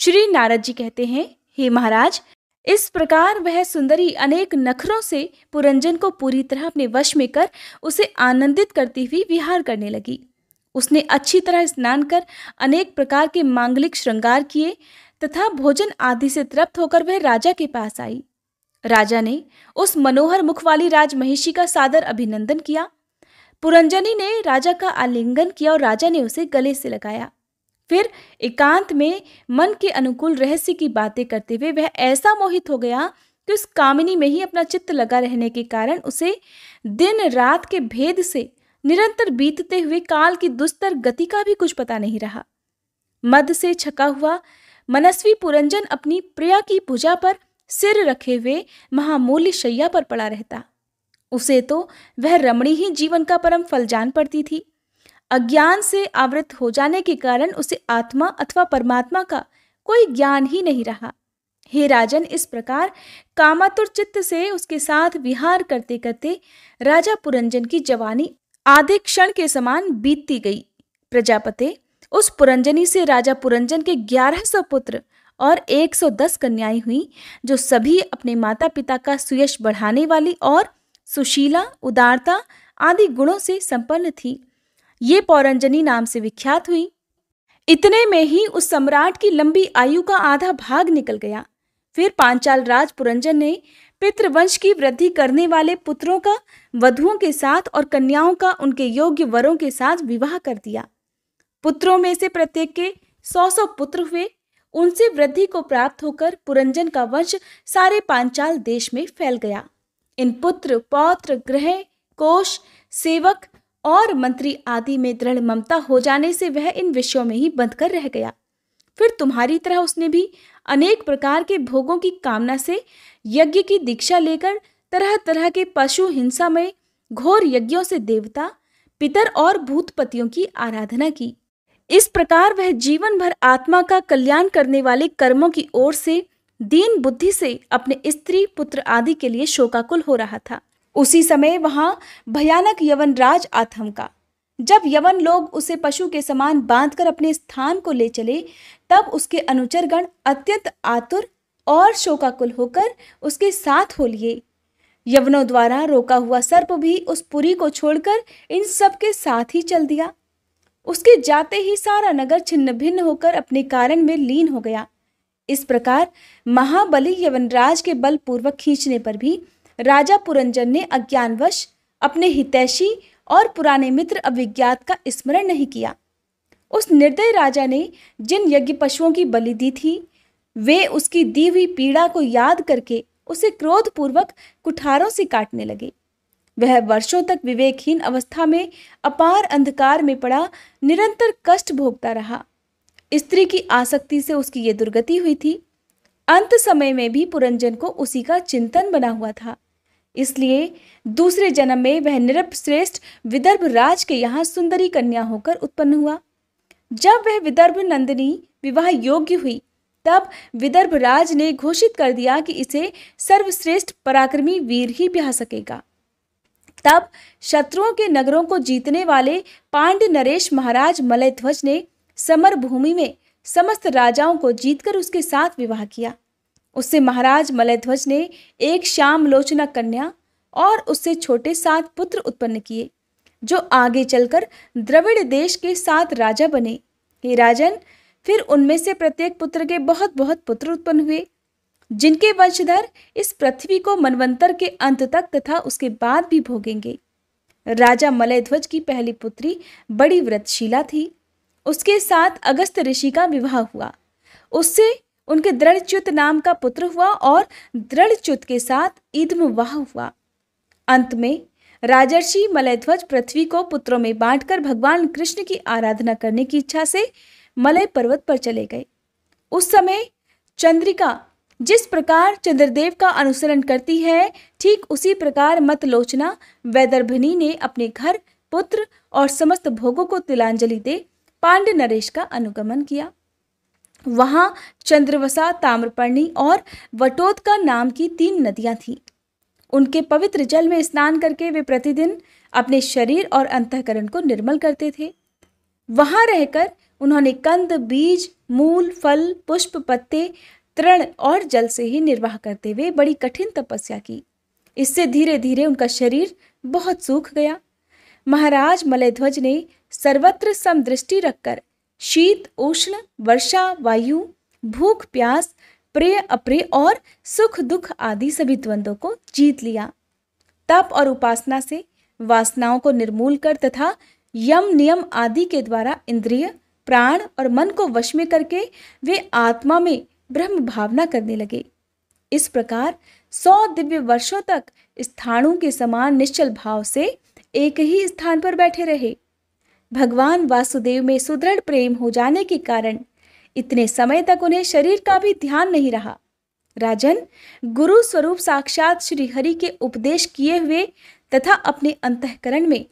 श्री नारद जी कहते हैं हे महाराज इस प्रकार वह सुंदरी अनेक नखरों से पुरंजन को पूरी तरह अपने वश में कर उसे आनंदित करती हुई विहार करने लगी उसने अच्छी तरह स्नान कर अनेक प्रकार के मांगलिक श्रृंगार किए तथा भोजन आदि से तृप्त होकर वह राजा के पास आई राजा ने उस मनोहर मुख वाली राजमहिषी का सादर अभिनंदन किया पुरंजनी ने राजा का आलिंगन किया और राजा ने उसे गले से लगाया फिर एकांत में मन के अनुकूल रहस्य की बातें करते हुए वह ऐसा मोहित हो गया कि उस कामिनी में ही अपना चित्त लगा रहने के कारण उसे दिन रात के भेद से निरंतर बीतते हुए काल की दुस्तर गति का भी कुछ पता नहीं रहा मद से छका हुआ मनस्वी पुरंजन अपनी प्रिया की पूजा पर सिर रखे हुए महामूल्य शैया पर पड़ा रहता उसे तो वह रमणी ही जीवन का परम फल जान पड़ती थी अज्ञान से आवृत हो जाने के कारण उसे आत्मा अथवा परमात्मा का कोई ज्ञान ही नहीं रहा हे राजन इस प्रकार कामातुर चित्त से उसके साथ विहार करते करते राजा पुरंजन की जवानी आधे क्षण के समान बीतती गई प्रजापति उस पुरंजनी से राजा पुरंजन के ग्यारह सौ पुत्र और एक सौ दस कन्याएं हुई जो सभी अपने माता पिता का सुयश बढ़ाने वाली और सुशीला उदारता आदि गुणों से संपन्न थी ये पौरंजनी नाम से विख्यात हुई इतने में ही उस सम्राट की लंबी आयु का आधा भाग निकल गया फिर पांचाल राज पुरंजन ने पितृवंश की वृद्धि करने वाले पुत्रों का वधुओं के साथ और कन्याओं का उनके योग्य वरों के साथ विवाह कर दिया पुत्रों में से प्रत्येक के सौ सौ पुत्र हुए उनसे वृद्धि को प्राप्त होकर पुरंजन का वंश सारे पांचाल देश में फैल गया इन पुत्र पौत्र ग्रह कोश सेवक और मंत्री आदि में दृढ़ ममता हो जाने से वह इन विषयों में ही बंध कर रह गया फिर तुम्हारी तरह उसने भी अनेक प्रकार के भोगों की कामना से यज्ञ की दीक्षा लेकर तरह तरह के पशु हिंसा में घोर यज्ञों से देवता पितर और भूतपतियों की आराधना की इस प्रकार वह जीवन भर आत्मा का कल्याण करने वाले कर्मों की ओर से दीन बुद्धि से अपने स्त्री पुत्र आदि के लिए शोकाकुल हो रहा था उसी समय वहां भयानक यवन राज आथम का जब यवन लोग उसे पशु के समान बांधकर अपने स्थान को ले चले तब उसके अनुचरगण अत्यंत आतुर और शोकाकुल होकर उसके साथ हो लिए यवनों द्वारा रोका हुआ सर्प भी उस पुरी को छोड़कर इन सब के साथ ही चल दिया उसके जाते ही सारा नगर छिन्न भिन्न होकर अपने कारण में लीन हो गया इस प्रकार महाबली यवनराज के बलपूर्वक खींचने पर भी राजा पुरंजन ने अज्ञानवश अपने हितैषी और पुराने मित्र अभिज्ञात का स्मरण नहीं किया उस निर्दय राजा ने जिन यज्ञ पशुओं की बलि दी थी वे उसकी दी हुई पीड़ा को याद करके उसे क्रोधपूर्वक कुठारों से काटने लगे वह वर्षों तक विवेकहीन अवस्था में अपार अंधकार में पड़ा निरंतर कष्ट भोगता रहा स्त्री की आसक्ति से उसकी ये दुर्गति हुई थी अंत समय में भी पुरंजन को उसी का चिंतन बना हुआ था इसलिए दूसरे जन्म में वह निरप श्रेष्ठ विदर्भ राज के यहाँ सुंदरी कन्या होकर उत्पन्न हुआ जब वह विदर्भ नंदिनी विवाह योग्य हुई तब विदर्भ राज ने घोषित कर दिया कि इसे सर्वश्रेष्ठ पराक्रमी वीर ही ब्याह सकेगा तब शत्रुओं के नगरों को जीतने वाले पांड नरेश महाराज मलयध्वज ने समर भूमि में समस्त राजाओं को जीतकर उसके साथ विवाह किया उससे महाराज मलयध्वज ने एक श्याम लोचना कन्या और उससे छोटे सात पुत्र उत्पन्न किए जो आगे चलकर द्रविड़ देश के सात राजा बने हे राजन फिर उनमें से प्रत्येक पुत्र के बहुत बहुत पुत्र उत्पन्न हुए जिनके वंशधर इस पृथ्वी को मनवंतर के अंत तक तथा उसके बाद भी भोगेंगे राजा मलयध्वज की पहली पुत्री बड़ी व्रतशिला थी उसके साथ अगस्त ऋषि का विवाह हुआ उससे उनके दृढ़च्युत नाम का पुत्र हुआ और दृढ़च्युत के साथ वाह हुआ अंत में राजर्षि मलयध्वज पृथ्वी को पुत्रों में बांटकर भगवान कृष्ण की आराधना करने की इच्छा से मलय पर्वत पर चले गए उस समय चंद्रिका जिस प्रकार चंद्रदेव का अनुसरण करती है ठीक उसी प्रकार मतलोचना वैदर्भिनी ने अपने घर पुत्र और समस्त भोगों को तिलांजलि दे पांड नरेश का अनुगमन किया वहाँ चंद्रवसा ताम्रपर्णी और वटोदका नाम की तीन नदियाँ थीं उनके पवित्र जल में स्नान करके वे प्रतिदिन अपने शरीर और अंतकरण को निर्मल करते थे वहाँ रहकर उन्होंने कंद बीज मूल फल पुष्प पत्ते तृण और जल से ही निर्वाह करते हुए बड़ी कठिन तपस्या की इससे धीरे धीरे उनका शरीर बहुत सूख गया महाराज मलयध्वज ने सर्वत्र समदृष्टि रखकर शीत उष्ण वर्षा वायु भूख प्यास प्रिय अप्रिय और सुख दुख आदि सभी द्वंद्वों को जीत लिया तप और उपासना से वासनाओं को निर्मूल कर तथा यम नियम आदि के द्वारा इंद्रिय प्राण और मन को वश में करके वे आत्मा में ब्रह्म भावना करने लगे इस प्रकार सौ दिव्य वर्षों तक स्थाणु के समान निश्चल भाव से एक ही स्थान पर बैठे रहे भगवान वासुदेव में सुदृढ़ प्रेम हो जाने के कारण इतने समय तक उन्हें शरीर का भी ध्यान नहीं रहा राजन गुरु स्वरूप साक्षात श्री हरि के उपदेश किए हुए तथा अपने अंतकरण में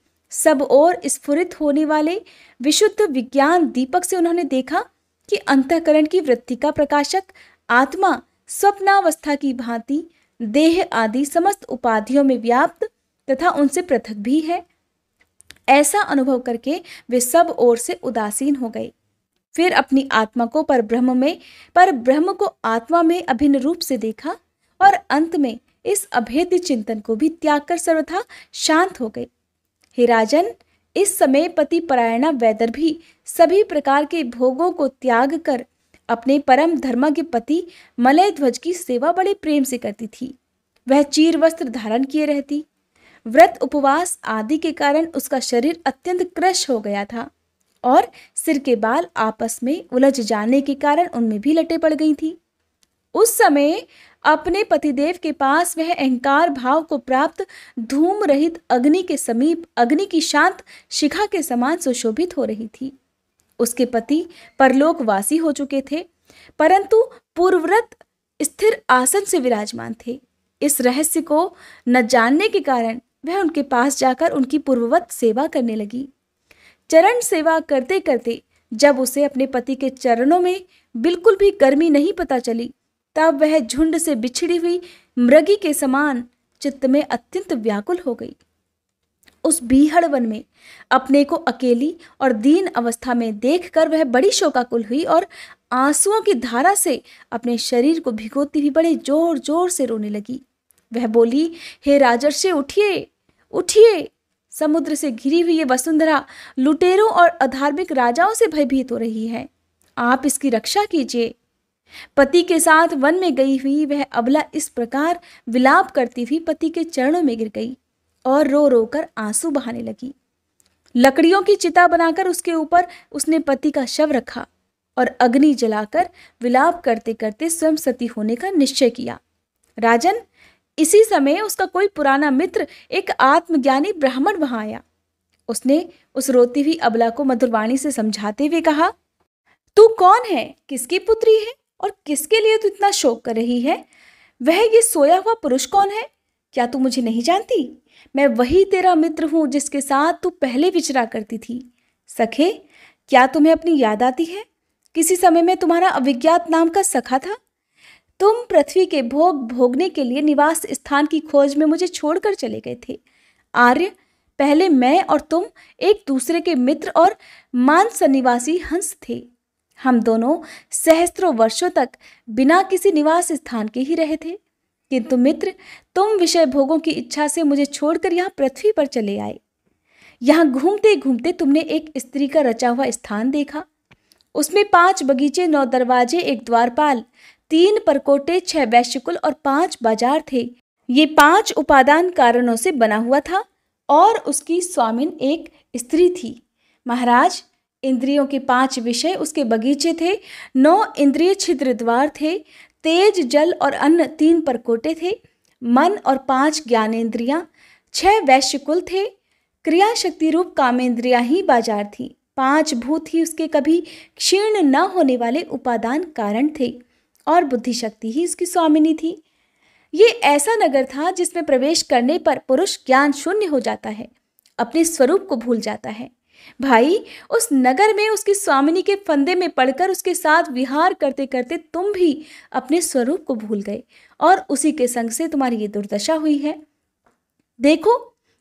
सब और स्फुरित होने वाले विशुद्ध विज्ञान दीपक से उन्होंने देखा कि अंतकरण की वृत्ति का प्रकाशक आत्मा स्वप्नावस्था की भांति देह आदि समस्त उपाधियों में व्याप्त तथा उनसे पृथक भी है ऐसा अनुभव करके वे सब ओर से उदासीन हो गए फिर अपनी आत्मा को पर ब्रह्म में पर ब्रह्म को आत्मा में अभिन्न रूप से देखा और अंत में इस अभेद्य चिंतन को भी त्याग कर सर्वथा शांत हो गए हे राजन इस समय पति परायणा वैदर भी सभी प्रकार के भोगों को त्याग कर अपने परम धर्म के पति मलय ध्वज की सेवा बड़े प्रेम से करती थी वह चीर वस्त्र धारण किए रहती व्रत उपवास आदि के कारण उसका शरीर अत्यंत क्रश हो गया था और सिर के बाल आपस में उलझ जाने के कारण उनमें भी लटे पड़ गई थी उस समय अपने पतिदेव के पास वह अहंकार भाव को प्राप्त धूम रहित अग्नि के समीप अग्नि की शांत शिखा के समान सुशोभित हो रही थी उसके पति परलोकवासी हो चुके थे परंतु पूर्वव्रत स्थिर आसन से विराजमान थे इस रहस्य को न जानने के कारण वह उनके पास जाकर उनकी पूर्ववत सेवा करने लगी चरण सेवा करते करते जब उसे अपने पति के चरणों में बिल्कुल भी गर्मी नहीं पता चली तब वह झुंड से बिछड़ी हुई मृगी के समान चित्त में अत्यंत व्याकुल हो गई उस बीहड़ वन में अपने को अकेली और दीन अवस्था में देखकर वह बड़ी शोकाकुल हुई और आंसुओं की धारा से अपने शरीर को भिगोती हुई बड़े जोर जोर से रोने लगी वह बोली हे राजर्षे उठिए उठिए समुद्र से घिरी हुई ये वसुंधरा लुटेरों और अधार्मिक राजाओं से भयभीत हो रही है आप इसकी रक्षा कीजिए पति के साथ वन में गई हुई वह अबला इस प्रकार विलाप करती हुई पति के चरणों में गिर गई और रो रो कर आंसू बहाने लगी लकड़ियों की चिता बनाकर उसके ऊपर उसने पति का शव रखा और अग्नि जलाकर विलाप करते करते स्वयं सती होने का निश्चय किया राजन इसी समय उसका कोई पुराना मित्र एक आत्मज्ञानी ब्राह्मण वहां आया उसने उस रोती हुई अबला को मधुरवाणी से समझाते हुए कहा तू कौन है किसकी पुत्री है और किसके लिए तू इतना शोक कर रही है वह ये सोया हुआ पुरुष कौन है क्या तू मुझे नहीं जानती मैं वही तेरा मित्र हूँ जिसके साथ तू पहले विचरा करती थी सखे क्या तुम्हें अपनी याद आती है किसी समय में तुम्हारा अविज्ञात नाम का सखा था तुम पृथ्वी के भोग भोगने के लिए निवास स्थान की खोज में मुझे छोड़कर चले गए थे आर्य पहले मैं और तुम एक दूसरे के मित्र और मान सन्निवासी हंस थे हम दोनों सहस्त्रों वर्षों तक बिना किसी निवास स्थान के ही रहे थे किंतु मित्र तुम विषय भोगों की इच्छा से मुझे छोड़कर यहाँ पृथ्वी पर चले आए यहाँ घूमते घूमते तुमने एक स्त्री का रचा हुआ स्थान देखा उसमें पांच बगीचे नौ दरवाजे एक द्वारपाल तीन परकोटे छह वैश्यकुल और पांच बाजार थे ये पांच उपादान कारणों से बना हुआ था और उसकी स्वामिन एक स्त्री थी महाराज इंद्रियों के पांच विषय उसके बगीचे थे नौ इंद्रिय छिद्र द्वार थे तेज जल और अन्न तीन परकोटे थे मन और पांच ज्ञानेन्द्रियाँ छह वैश्यकुल थे क्रिया शक्ति रूप कामेंद्रिया ही बाजार थी पांच भूत ही उसके कभी क्षीण न होने वाले उपादान कारण थे और बुद्धिशक्ति ही इसकी स्वामिनी थी ये ऐसा नगर था जिसमें प्रवेश करने पर पुरुष ज्ञान शून्य हो जाता है अपने स्वरूप को भूल जाता है भाई उस नगर में उसकी स्वामिनी के फंदे में पड़कर उसके साथ विहार करते करते तुम भी अपने स्वरूप को भूल गए और उसी के संग से तुम्हारी ये दुर्दशा हुई है देखो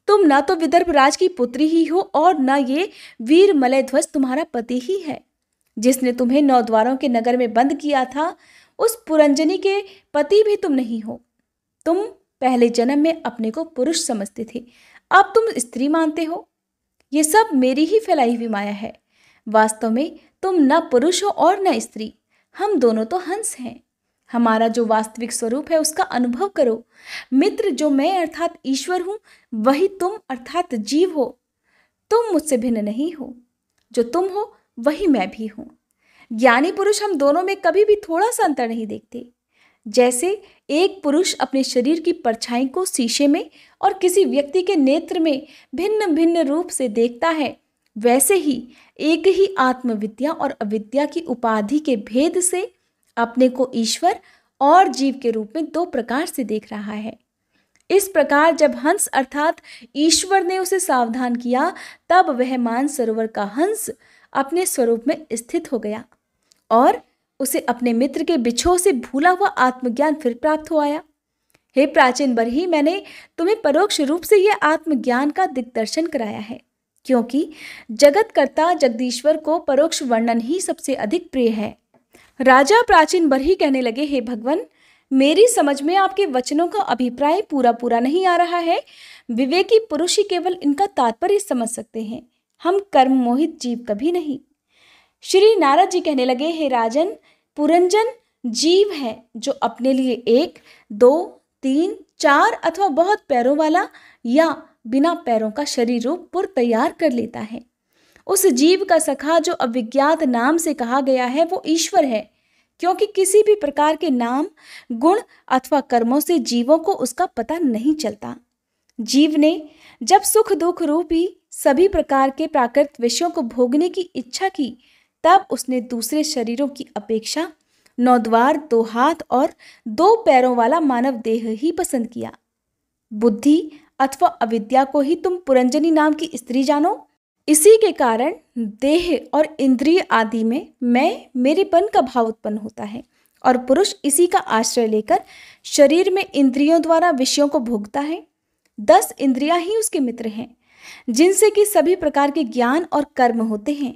तुम ना तो विदर्भ राज की पुत्री ही हो और ना ये वीर मलय ध्वज तुम्हारा पति ही है जिसने तुम्हें नौ द्वारों के नगर में बंद किया था उस पुरंजनी के पति भी तुम नहीं हो तुम पहले जन्म में अपने को पुरुष समझते थे अब तुम स्त्री मानते हो ये सब मेरी ही फैलाई हुई माया है वास्तव में तुम न पुरुष हो और न स्त्री हम दोनों तो हंस हैं हमारा जो वास्तविक स्वरूप है उसका अनुभव करो मित्र जो मैं अर्थात ईश्वर हूँ वही तुम अर्थात जीव हो तुम मुझसे भिन्न नहीं हो जो तुम हो वही मैं भी हूँ ज्ञानी पुरुष हम दोनों में कभी भी थोड़ा सा अंतर नहीं देखते जैसे एक पुरुष अपने शरीर की परछाई को शीशे में और किसी व्यक्ति के नेत्र में भिन्न भिन्न रूप से देखता है वैसे ही एक ही आत्मविद्या और अविद्या की उपाधि के भेद से अपने को ईश्वर और जीव के रूप में दो प्रकार से देख रहा है इस प्रकार जब हंस अर्थात ईश्वर ने उसे सावधान किया तब वह मानसरोवर का हंस अपने स्वरूप में स्थित हो गया और उसे अपने मित्र के बिछोह से भूला हुआ आत्मज्ञान फिर प्राप्त हो आया हे प्राचीन बर ही मैंने तुम्हें परोक्ष रूप से यह आत्मज्ञान का दिग्दर्शन कराया है क्योंकि जगतकर्ता जगदीश्वर को परोक्ष वर्णन ही सबसे अधिक प्रिय है राजा प्राचीन बर ही कहने लगे हे भगवान मेरी समझ में आपके वचनों का अभिप्राय पूरा पूरा नहीं आ रहा है विवेकी पुरुष ही केवल इनका तात्पर्य समझ सकते हैं हम कर्म मोहित जीव कभी नहीं श्री नारद जी कहने लगे हे राजन पुरंजन जीव है जो अपने लिए एक दो तीन चार अथवा बहुत पैरों वाला या बिना पैरों का शरीर रूप पुर तैयार कर लेता है उस जीव का सखा जो अविज्ञात नाम से कहा गया है वो ईश्वर है क्योंकि किसी भी प्रकार के नाम गुण अथवा कर्मों से जीवों को उसका पता नहीं चलता जीव ने जब सुख दुख रूपी सभी प्रकार के प्राकृत विषयों को भोगने की इच्छा की तब उसने दूसरे शरीरों की अपेक्षा नौद्वार दो हाथ और दो पैरों वाला मानव देह ही पसंद किया बुद्धि अथवा अविद्या को ही तुम पुरंजनी नाम की स्त्री जानो इसी के कारण देह और इंद्रिय आदि में मैं मेरेपन का भाव उत्पन्न होता है और पुरुष इसी का आश्रय लेकर शरीर में इंद्रियों द्वारा विषयों को भोगता है दस इंद्रियां ही उसके मित्र हैं जिनसे कि सभी प्रकार के ज्ञान और कर्म होते हैं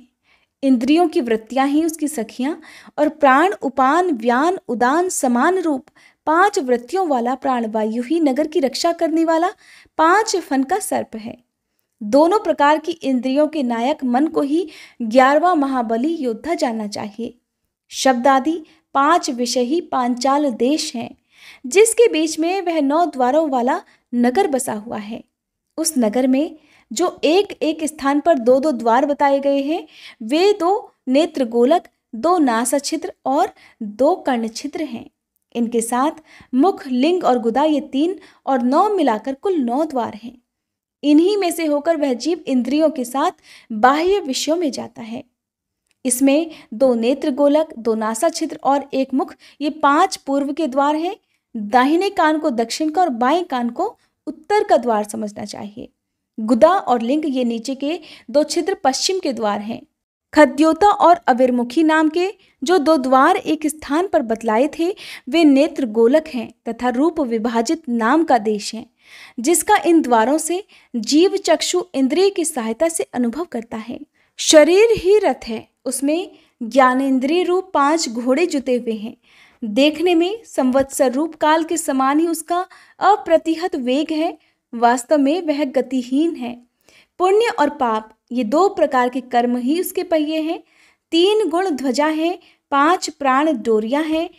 इंद्रियों की वृत्तियां ही उसकी सखियां और प्राण उपान व्यान उदान समान रूप पांच वृत्तियों वाला प्राणवायु ही नगर की रक्षा करने वाला पांच फन का सर्प है दोनों प्रकार की इंद्रियों के नायक मन को ही ग्यारहवा महाबली योद्धा जाना चाहिए शब्द आदि पांच विषय ही पांचाल देश हैं जिसके बीच में वह नौ द्वारों वाला नगर बसा हुआ है उस नगर में जो एक एक स्थान पर दो दो द्वार बताए गए हैं वे दो नेत्र गोलक दो छिद्र और दो कर्ण छिद्र हैं इनके साथ मुख लिंग और गुदा ये तीन और नौ मिलाकर कुल नौ द्वार हैं इन्हीं में से होकर वह जीव इंद्रियों के साथ बाह्य विषयों में जाता है इसमें दो नेत्र गोलक दो नासा छिद्र और एक मुख ये पांच पूर्व के द्वार हैं दाहिने कान को दक्षिण का और बाएं कान को उत्तर का द्वार समझना चाहिए गुदा और लिंग ये नीचे के दो छिद्र पश्चिम के द्वार हैं खद्योता और अविरमुखी नाम के जो दो द्वार एक स्थान पर बतलाए थे वे नेत्र गोलक हैं तथा रूप विभाजित नाम का देश है जिसका इन द्वारों से जीव चक्षु इंद्रिय की सहायता से अनुभव करता है शरीर ही रथ है उसमें ज्ञानेन्द्रिय रूप पांच घोड़े जुते हुए हैं देखने में संवत्सर रूप काल के समान ही उसका अप्रतिहत वेग है वास्तव में वह गतिहीन है पुण्य और पाप ये दो प्रकार के कर्म ही उसके पहिए हैं तीन गुण ध्वजा है पांच प्राण डोरिया है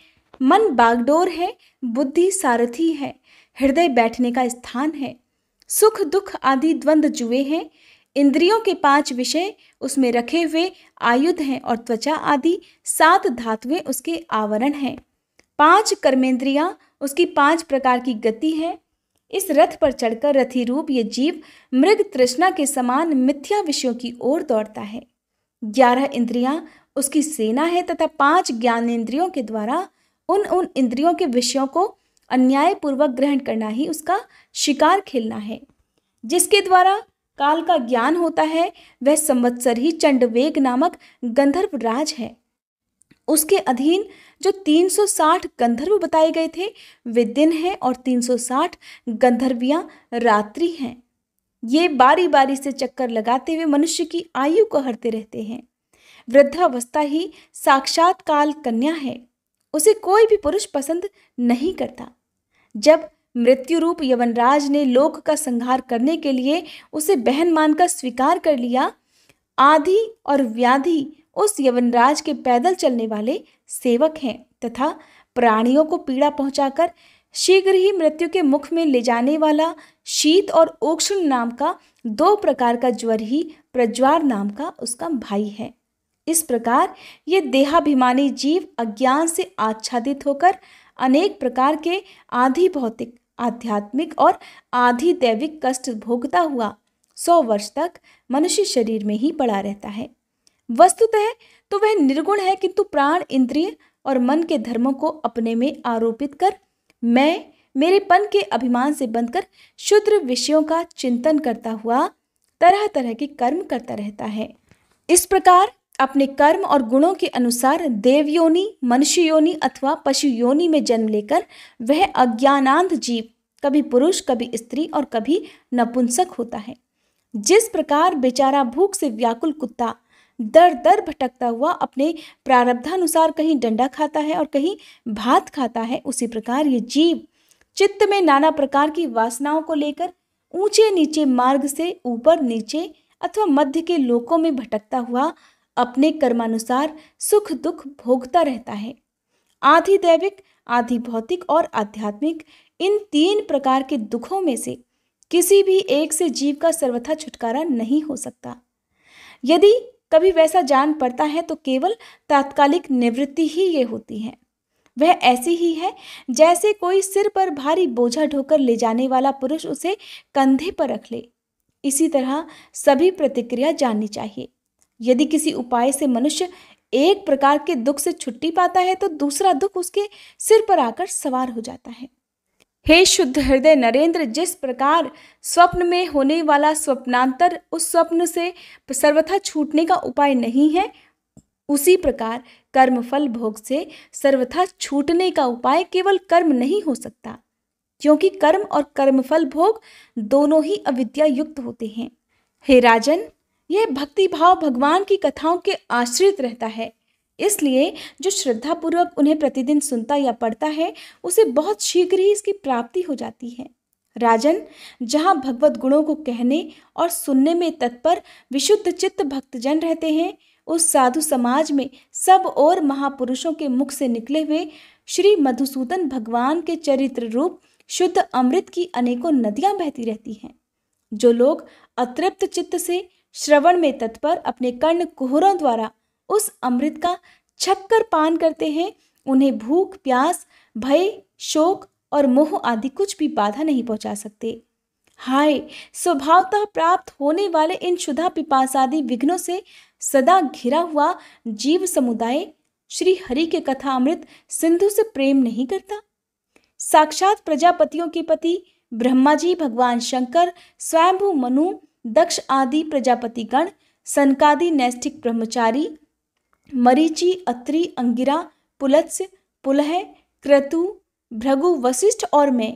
मन बागडोर है बुद्धि सारथी है हृदय बैठने का स्थान है सुख दुख आदि द्वंद्व जुए हैं इंद्रियों के पांच विषय उसमें रखे हुए आयुध हैं और त्वचा आदि सात धातुएं उसके आवरण हैं पांच कर्मेंद्रिया उसकी पांच प्रकार की गति है इस रथ पर चढ़कर रथी रूप ये जीव मृग तृष्णा के समान मिथ्या विषयों की ओर दौड़ता है ग्यारह इंद्रिया उसकी सेना है तथा पांच ज्ञानेन्द्रियों के द्वारा उन उन इंद्रियों के विषयों को अन्यायपूर्वक ग्रहण करना ही उसका शिकार खेलना है जिसके द्वारा काल का ज्ञान होता है वह संवत्सर ही चंडवेग नामक गंधर्व राज है उसके अधीन जो 360 गंधर्व बताए गए थे वे दिन हैं और 360 गंधर्वियाँ रात्रि हैं ये बारी बारी से चक्कर लगाते हुए मनुष्य की आयु को हरते रहते हैं वृद्धावस्था ही साक्षात्काल कन्या है उसे कोई भी पुरुष पसंद नहीं करता जब मृत्यु रूप यवनराज ने लोक का संहार करने के लिए उसे बहन मानकर स्वीकार कर लिया आधी और व्याधि उस यवनराज के पैदल चलने वाले सेवक हैं तथा प्राणियों को पीड़ा पहुंचाकर शीघ्र ही मृत्यु के मुख में ले जाने वाला शीत और ओक्षण नाम का दो प्रकार का ज्वर ही प्रज्वार नाम का उसका भाई है इस प्रकार ये देहाभिमानी जीव अज्ञान से आच्छादित होकर अनेक प्रकार के आधि भौतिक आध्यात्मिक और आधि दैविक कष्ट भोगता हुआ सौ वर्ष तक मनुष्य शरीर में ही पड़ा रहता है वस्तुतः तो वह निर्गुण है किंतु प्राण इंद्रिय और मन के धर्मों को अपने में आरोपित कर मैं मेरेपन के अभिमान से बंधकर शुद्र विषयों का चिंतन करता हुआ तरह तरह के कर्म करता रहता है इस प्रकार अपने कर्म और गुणों के अनुसार देव योनि मनुष्य योनि अथवा पशु योनि में जन्म लेकर वह अज्ञानांध जीव कभी पुरुष कभी स्त्री और कभी नपुंसक होता है जिस प्रकार बेचारा भूख से व्याकुल कुत्ता दर दर भटकता हुआ अपने प्रारब्धानुसार कहीं डंडा खाता है और कहीं भात खाता है उसी प्रकार ये जीव चित्त में नाना प्रकार की वासनाओं को लेकर ऊंचे नीचे मार्ग से ऊपर नीचे अथवा मध्य के लोकों में भटकता हुआ अपने कर्मानुसार सुख दुख भोगता रहता है आधि दैविक आधि भौतिक और आध्यात्मिक इन तीन प्रकार के दुखों में से किसी भी एक से जीव का सर्वथा छुटकारा नहीं हो सकता यदि कभी वैसा जान पड़ता है तो केवल तात्कालिक निवृत्ति ही ये होती है वह ऐसी ही है जैसे कोई सिर पर भारी बोझा ढोकर ले जाने वाला पुरुष उसे कंधे पर रख ले इसी तरह सभी प्रतिक्रिया जाननी चाहिए यदि किसी उपाय से मनुष्य एक प्रकार के दुख से छुट्टी पाता है तो दूसरा दुख उसके सिर पर आकर सवार हो जाता है हे शुद्ध हृदय नरेंद्र जिस प्रकार स्वप्न में होने वाला स्वप्नांतर उस स्वप्न से सर्वथा छूटने का उपाय नहीं है उसी प्रकार कर्मफल भोग से सर्वथा छूटने का उपाय केवल कर्म नहीं हो सकता क्योंकि कर्म और कर्मफल भोग दोनों ही अविद्या युक्त होते हैं हे राजन यह भक्ति भाव भगवान की कथाओं के आश्रित रहता है इसलिए जो श्रद्धापूर्वक उन्हें प्रतिदिन सुनता या पढ़ता है उसे बहुत शीघ्र ही इसकी प्राप्ति हो जाती है राजन जहाँ भगवत गुणों को कहने और सुनने में तत्पर विशुद्ध चित्त भक्तजन रहते हैं उस साधु समाज में सब और महापुरुषों के मुख से निकले हुए श्री मधुसूदन भगवान के चरित्र रूप शुद्ध अमृत की अनेकों नदियाँ बहती रहती हैं जो लोग अतृप्त चित्त से श्रवण में तत्पर अपने कर्ण कुहरों द्वारा उस अमृत का छक्कर पान करते हैं उन्हें भूख प्यास भय शोक और मोह आदि कुछ भी बाधा नहीं पहुंचा सकते हाय स्वभावतः प्राप्त होने वाले इन शुदा पिपास विघ्नों से सदा घिरा हुआ जीव समुदाय श्री हरि के कथा अमृत सिंधु से प्रेम नहीं करता साक्षात प्रजापतियों के पति ब्रह्मा जी भगवान शंकर स्वयंभु मनु दक्ष आदि प्रजापति गण सनकादि नैष्ठिक ब्रह्मचारी मरीचि अत्रि अंगिरा पुलत्स्य पुलह क्रतु भृगु वशिष्ठ और मैं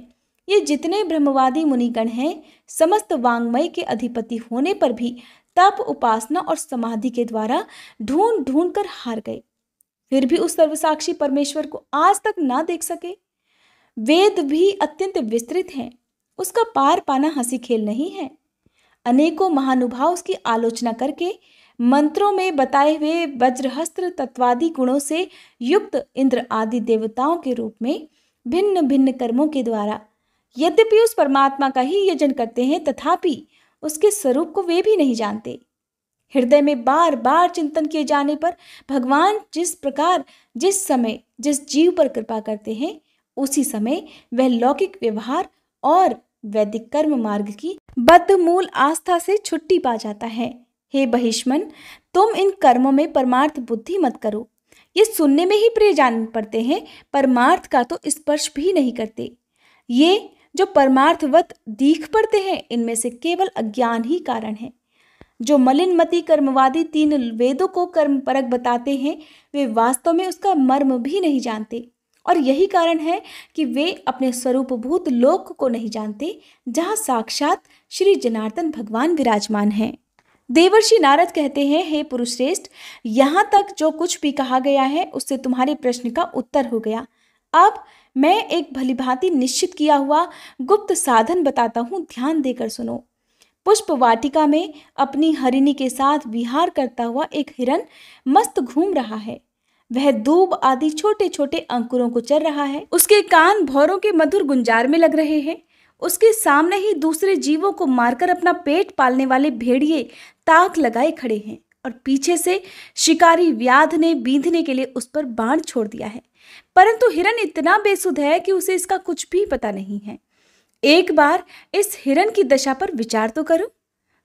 ये जितने ब्रह्मवादी मुनिगण हैं समस्त वांग्मय के अधिपति होने पर भी तप उपासना और समाधि के द्वारा ढूंढ ढूंढ कर हार गए फिर भी उस सर्वसाक्षी परमेश्वर को आज तक ना देख सके वेद भी अत्यंत विस्तृत हैं उसका पार पाना हंसी खेल नहीं है अनेकों महानुभाव उसकी आलोचना करके मंत्रों में बताए हुए वज्रहस्त्र तत्वादि गुणों से युक्त इंद्र आदि देवताओं के रूप में भिन्न भिन्न कर्मों के द्वारा यद्यपि उस परमात्मा का ही यजन करते हैं तथापि उसके स्वरूप को वे भी नहीं जानते हृदय में बार बार चिंतन किए जाने पर भगवान जिस प्रकार जिस समय जिस जीव पर कृपा करते हैं उसी समय वह लौकिक व्यवहार और वैदिक कर्म मार्ग की बद्ध मूल आस्था से छुट्टी पा जाता है हे बहिष्मन तुम इन कर्मों में परमार्थ बुद्धि मत करो ये सुनने में ही प्रिय जान पड़ते हैं परमार्थ का तो स्पर्श भी नहीं करते ये जो परमार्थवत दीख पड़ते हैं इनमें से केवल अज्ञान ही कारण है जो मती कर्मवादी तीन वेदों को कर्म परक बताते हैं वे वास्तव में उसका मर्म भी नहीं जानते और यही कारण है कि वे अपने स्वरूपभूत लोक को नहीं जानते जहाँ साक्षात श्री जनार्दन भगवान विराजमान हैं देवर्षि नारद कहते हैं हे पुरुष श्रेष्ठ यहाँ तक जो कुछ भी कहा गया है उससे तुम्हारे प्रश्न का उत्तर हो गया अब मैं एक भलीभांति निश्चित किया हुआ गुप्त साधन बताता हूँ ध्यान देकर सुनो पुष्प वाटिका में अपनी हरिणी के साथ विहार करता हुआ एक हिरण मस्त घूम रहा है वह दूब आदि छोटे छोटे अंकुरों को चर रहा है उसके कान भौरों के मधुर गुंजार में लग रहे हैं उसके सामने ही दूसरे जीवों को मारकर अपना पेट पालने वाले भेड़िए ताक लगाए खड़े हैं और पीछे से शिकारी व्याध ने बींधने के लिए उस पर बाण छोड़ दिया है परंतु हिरन इतना बेसुध है कि उसे इसका कुछ भी पता नहीं है एक बार इस हिरन की दशा पर विचार तो करो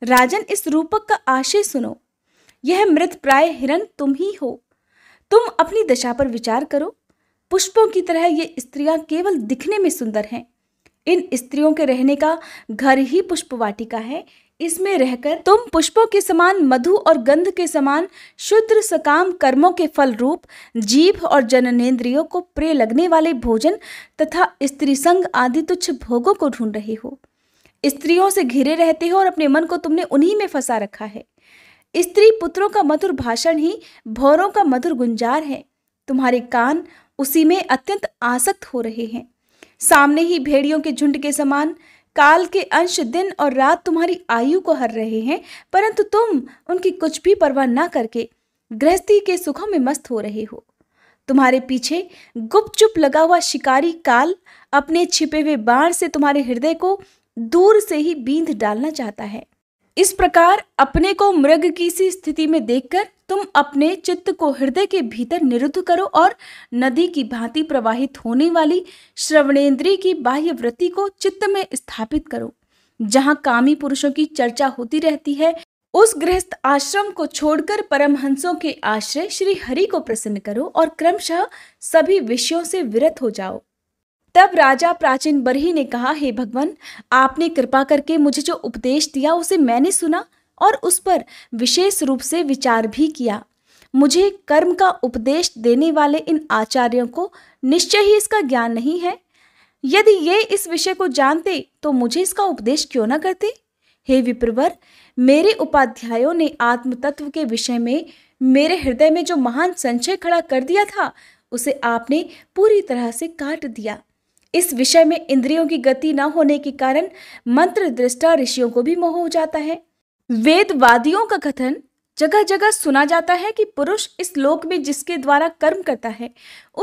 राजन इस रूपक का आशय सुनो यह मृत प्राय हिरन तुम ही हो तुम अपनी दशा पर विचार करो पुष्पों की तरह ये स्त्रियां केवल दिखने में सुंदर हैं इन स्त्रियों के रहने का घर ही पुष्प वाटिका है इसमें रहकर तुम पुष्पों के समान मधु और गंध के समान शुद्र सकाम कर्मों के फल रूप जीव और जननेन्द्रियों को प्रिय लगने वाले भोजन तथा स्त्री संग आदि तुच्छ भोगों को ढूंढ रहे हो स्त्रियों से घिरे रहते हो और अपने मन को तुमने उन्हीं में फंसा रखा है स्त्री पुत्रों का मधुर भाषण ही भौरों का मधुर गुंजार है तुम्हारे कान उसी में अत्यंत आसक्त हो रहे हैं सामने ही भेड़ियों के झुंड के समान काल के अंश दिन और रात तुम्हारी आयु को हर रहे हैं परंतु तुम उनकी कुछ भी परवाह ना करके गृहस्थी के सुखों में मस्त हो रहे हो तुम्हारे पीछे गुपचुप लगा हुआ शिकारी काल अपने छिपे हुए बाण से तुम्हारे हृदय को दूर से ही बींध डालना चाहता है इस प्रकार अपने को मृग की सी स्थिति में देखकर तुम अपने चित्त को हृदय के भीतर निरुद्ध करो और नदी की भांति प्रवाहित होने वाली श्रवणेन्द्रीय की बाह्य वृत्ति को चित्त में स्थापित करो जहाँ कामी पुरुषों की चर्चा होती रहती है उस गृहस्थ आश्रम को छोड़कर परमहंसों के आश्रय श्री हरि को प्रसन्न करो और क्रमशः सभी विषयों से विरत हो जाओ तब राजा प्राचीन बरही ने कहा हे भगवान आपने कृपा करके मुझे जो उपदेश दिया उसे मैंने सुना और उस पर विशेष रूप से विचार भी किया मुझे कर्म का उपदेश देने वाले इन आचार्यों को निश्चय ही इसका ज्ञान नहीं है यदि ये इस विषय को जानते तो मुझे इसका उपदेश क्यों ना करते हे विप्रवर मेरे उपाध्यायों ने आत्मतत्व के विषय में मेरे हृदय में जो महान संशय खड़ा कर दिया था उसे आपने पूरी तरह से काट दिया इस विषय में इंद्रियों की गति न होने के कारण मंत्र दृष्टा ऋषियों को भी मोह हो जाता है वेदवादियों का कथन जगह जगह सुना जाता है कि पुरुष इस लोक में जिसके द्वारा कर्म करता है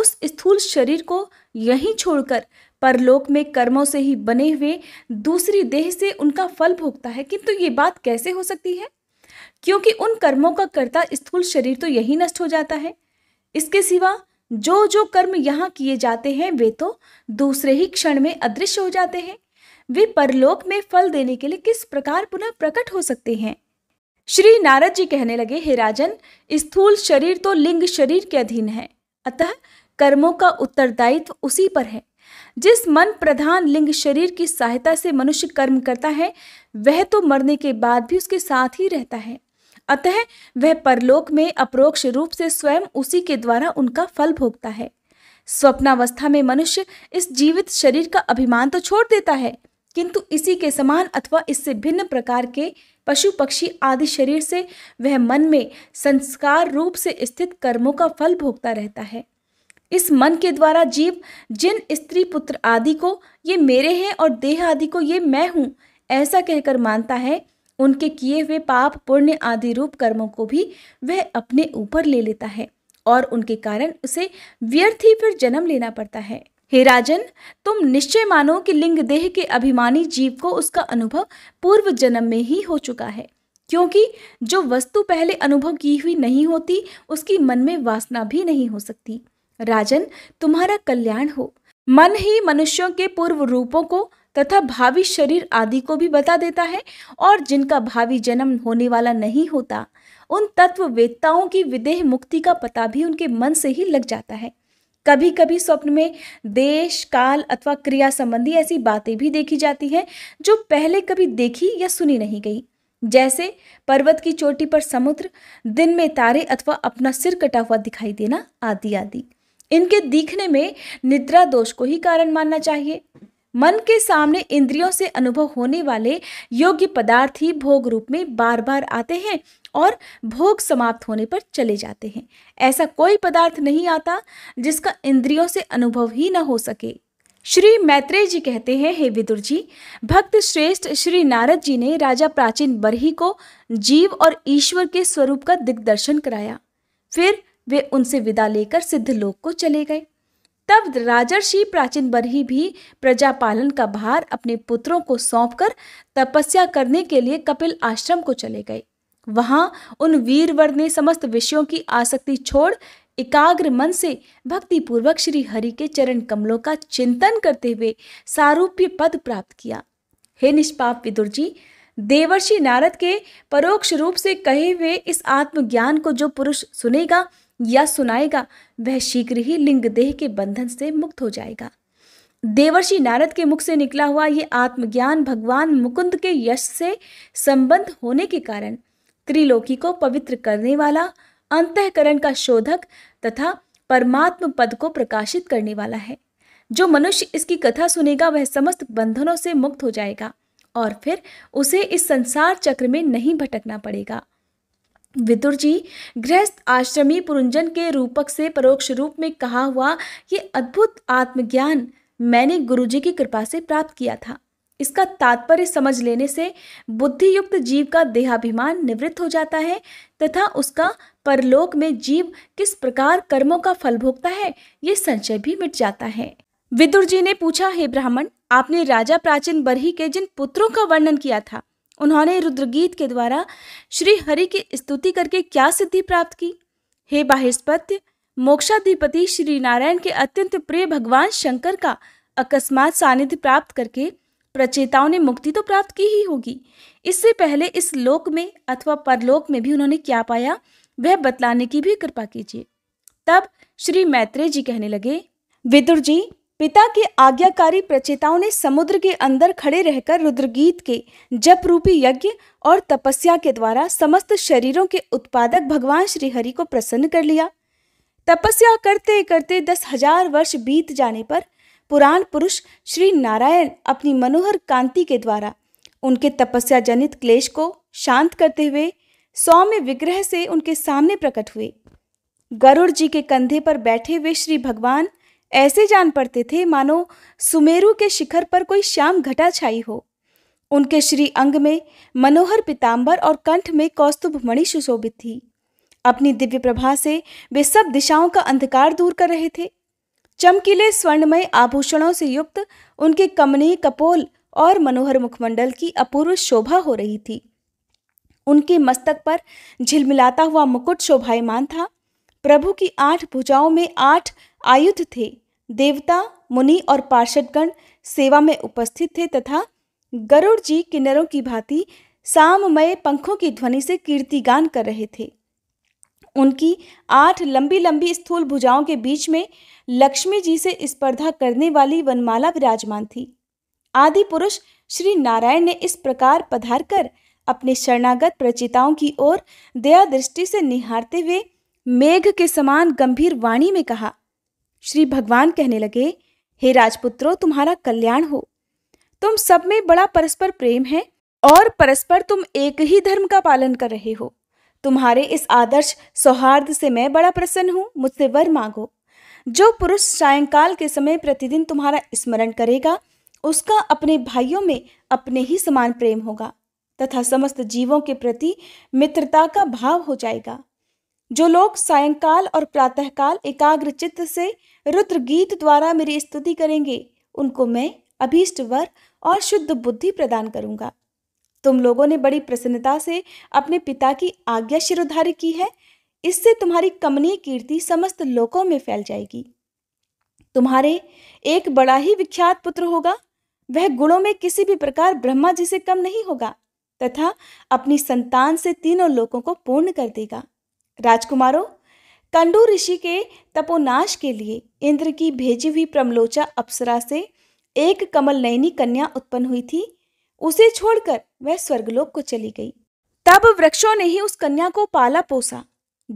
उस स्थूल शरीर को यहीं छोड़कर परलोक में कर्मों से ही बने हुए दूसरी देह से उनका फल भोगता है किंतु ये बात कैसे हो सकती है क्योंकि उन कर्मों का कर्ता स्थूल शरीर तो यही नष्ट हो जाता है इसके सिवा जो जो कर्म यहाँ किए जाते हैं वे तो दूसरे ही क्षण में अदृश्य हो जाते हैं वे परलोक में फल देने के लिए किस प्रकार पुनः प्रकट हो सकते हैं श्री नारद जी कहने लगे हे राजन स्थूल शरीर तो लिंग शरीर के अधीन है अतः कर्मों का उत्तरदायित्व उसी पर है जिस मन प्रधान लिंग शरीर की सहायता से मनुष्य कर्म करता है वह तो मरने के बाद भी उसके साथ ही रहता है अतः वह परलोक में अप्रोक्ष रूप से स्वयं उसी के द्वारा उनका फल भोगता है स्वप्नावस्था में मनुष्य इस जीवित शरीर का अभिमान तो छोड़ देता है किंतु इसी के समान अथवा इससे भिन्न प्रकार के पशु पक्षी आदि शरीर से वह मन में संस्कार रूप से स्थित कर्मों का फल भोगता रहता है इस मन के द्वारा जीव जिन स्त्री पुत्र आदि को ये मेरे हैं और देह आदि को ये मैं हूँ ऐसा कहकर मानता है उनके किए हुए पाप पुण्य आदि रूप कर्मों को भी वह अपने ऊपर ले लेता है और उनके कारण उसे व्यर्थ ही फिर जन्म लेना पड़ता है हे राजन तुम निश्चय मानो कि लिंग देह के अभिमानी जीव को उसका अनुभव पूर्व जन्म में ही हो चुका है क्योंकि जो वस्तु पहले अनुभव की हुई नहीं होती उसकी मन में वासना भी नहीं हो सकती राजन तुम्हारा कल्याण हो मन ही मनुष्यों के पूर्व रूपों को तथा भावी शरीर आदि को भी बता देता है और जिनका भावी जन्म होने वाला नहीं होता उन तत्व वेदताओं की विदेह मुक्ति का पता भी उनके मन से ही लग जाता है कभी कभी स्वप्न में देश काल अथवा क्रिया संबंधी ऐसी बातें भी देखी जाती हैं जो पहले कभी देखी या सुनी नहीं गई जैसे पर्वत की चोटी पर समुद्र दिन में तारे अथवा अपना सिर कटा हुआ दिखाई देना आदि आदि इनके दिखने में निद्रा दोष को ही कारण मानना चाहिए मन के सामने इंद्रियों से अनुभव होने वाले योग्य पदार्थ ही भोग रूप में बार बार आते हैं और भोग समाप्त होने पर चले जाते हैं ऐसा कोई पदार्थ नहीं आता जिसका इंद्रियों से अनुभव ही न हो सके श्री मैत्रेय जी कहते हैं हे विदुर जी भक्त श्रेष्ठ श्री नारद जी ने राजा प्राचीन बरही को जीव और ईश्वर के स्वरूप का दिग्दर्शन कराया फिर वे उनसे विदा लेकर सिद्ध लोक को चले गए तब राजर्षि प्राचीन बरही भी प्रजापालन का भार अपने पुत्रों को सौंपकर तपस्या करने के लिए कपिल आश्रम को चले गए वहां उन वीरवर ने समस्त विषयों की आसक्ति छोड़ एकाग्र मन से भक्ति पूर्वक श्री हरि के चरण कमलों का चिंतन करते हुए सारूप्य पद प्राप्त किया हे निष्पाप विदुर जी देवर्षि नारद के परोक्ष रूप से कहे हुए इस आत्मज्ञान को जो पुरुष सुनेगा या सुनाएगा वह शीघ्र ही लिंग देह के बंधन से मुक्त हो जाएगा देवर्षि नारद के मुख से निकला हुआ ये आत्मज्ञान भगवान मुकुंद के यश से संबंध होने के कारण त्रिलोकी को पवित्र करने वाला अंतकरण का शोधक तथा परमात्म पद को प्रकाशित करने वाला है जो मनुष्य इसकी कथा सुनेगा वह समस्त बंधनों से मुक्त हो जाएगा और फिर उसे इस संसार चक्र में नहीं भटकना पड़ेगा विदुर जी गृहस्थ आश्रमी पुरुंजन के रूपक से परोक्ष रूप में कहा हुआ ये अद्भुत आत्मज्ञान मैंने गुरु जी की कृपा से प्राप्त किया था इसका तात्पर्य समझ लेने से बुद्धि युक्त जीव का देहाभिमान निवृत्त हो जाता है तथा उसका परलोक में जीव किस प्रकार कर्मों का फल भोगता है ये संशय भी मिट जाता है विदुर जी ने पूछा हे ब्राह्मण आपने राजा प्राचीन बरही के जिन पुत्रों का वर्णन किया था उन्होंने रुद्रगीत के द्वारा श्री हरि की स्तुति करके क्या सिद्धि प्राप्त की हे बाहिस्पत्य मोक्षाधिपति श्री नारायण के अत्यंत प्रिय भगवान शंकर का अकस्मात सानिध्य प्राप्त करके प्रचेताओं ने मुक्ति तो प्राप्त की ही होगी इससे पहले इस लोक में अथवा परलोक में भी उन्होंने क्या पाया वह बतलाने की भी कृपा कीजिए तब श्री मैत्रेय जी कहने लगे विदुर जी पिता के आज्ञाकारी प्रचेताओं ने समुद्र के अंदर खड़े रहकर रुद्रगीत के जप रूपी यज्ञ और तपस्या के द्वारा समस्त शरीरों के उत्पादक भगवान श्रीहरि को प्रसन्न कर लिया तपस्या करते करते दस हजार वर्ष बीत जाने पर पुराण पुरुष श्री नारायण अपनी मनोहर कांति के द्वारा उनके तपस्या जनित क्लेश को शांत करते हुए सौम्य विग्रह से उनके सामने प्रकट हुए गरुड़ जी के कंधे पर बैठे हुए श्री भगवान ऐसे जान पड़ते थे मानो सुमेरु के शिखर पर कोई श्याम घटा छाई हो उनके श्री अंग में मनोहर पिताम्बर और कंठ में कौस्तुभ मणि सुशोभित थी अपनी दिव्य प्रभा से वे सब दिशाओं का अंधकार दूर कर रहे थे चमकीले स्वर्णमय आभूषणों से युक्त उनके कमनीय कपोल और मनोहर मुखमंडल की अपूर्व शोभा हो रही थी उनके मस्तक पर झिलमिलाता हुआ मुकुट शोभायमान था प्रभु की आठ भुजाओं में आठ आयुध थे देवता मुनि और पार्षदगण सेवा में उपस्थित थे तथा गरुड़ जी किन्नरों की भांति साममय पंखों की ध्वनि से कीर्तिगान कर रहे थे उनकी आठ लंबी लंबी स्थूल भुजाओं के बीच में लक्ष्मी जी से स्पर्धा करने वाली वनमाला विराजमान थी आदि पुरुष श्री नारायण ने इस प्रकार पधार कर अपने शरणागत प्रचिताओं की ओर दया दृष्टि से निहारते हुए मेघ के समान गंभीर वाणी में कहा श्री भगवान कहने लगे हे राजपुत्रो तुम्हारा कल्याण हो तुम सब में बड़ा परस्पर प्रेम है और परस्पर तुम एक ही धर्म का पालन कर रहे हो तुम्हारे इस आदर्श सौहार्द से मैं बड़ा प्रसन्न हूँ मुझसे वर मांगो जो पुरुष सायंकाल के समय प्रतिदिन तुम्हारा स्मरण करेगा उसका अपने भाइयों में अपने ही समान प्रेम होगा तथा समस्त जीवों के प्रति मित्रता का भाव हो जाएगा जो लोग सायंकाल और प्रातःकाल एकाग्र चित्त से रुद्र गीत द्वारा मेरी स्तुति करेंगे उनको मैं अभीष्ट वर और शुद्ध बुद्धि प्रदान करूंगा तुम लोगों ने बड़ी प्रसन्नता से अपने पिता की आज्ञा शिरोधार्य की है इससे तुम्हारी कमनीय कीर्ति समस्त लोकों में फैल जाएगी तुम्हारे एक बड़ा ही विख्यात पुत्र होगा वह गुणों में किसी भी प्रकार ब्रह्मा जी से कम नहीं होगा तथा अपनी संतान से तीनों लोगों को पूर्ण कर देगा राजकुमारों कंडू ऋषि के तपोनाश के लिए इंद्र की भेजी हुई प्रमलोचा अप्सरा से एक कमल नयनी कन्या उत्पन्न हुई थी उसे छोड़कर वह स्वर्गलोक को चली गई तब वृक्षों ने ही उस कन्या को पाला पोसा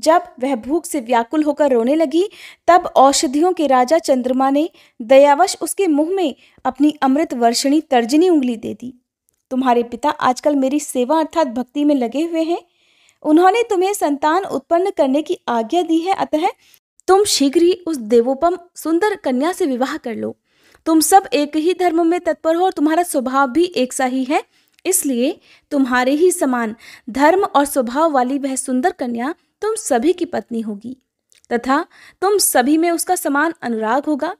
जब वह भूख से व्याकुल होकर रोने लगी तब औषधियों के राजा चंद्रमा ने दयावश उसके मुंह में अपनी अमृत वर्षणी तर्जनी उंगली दे दी तुम्हारे पिता आजकल मेरी सेवा अर्थात भक्ति में लगे हुए हैं उन्होंने तुम्हें संतान उत्पन्न करने की आज्ञा दी है अतः तुम शीघ्र ही उस देवोपम सुंदर कन्या से विवाह कर लो तुम सब एक ही धर्म में तत्पर हो और तुम्हारा स्वभाव भी एक सा ही है इसलिए तुम्हारे ही समान धर्म और स्वभाव वाली वह सुंदर कन्या तुम सभी की पत्नी होगी तथा तुम सभी में उसका समान अनुराग होगा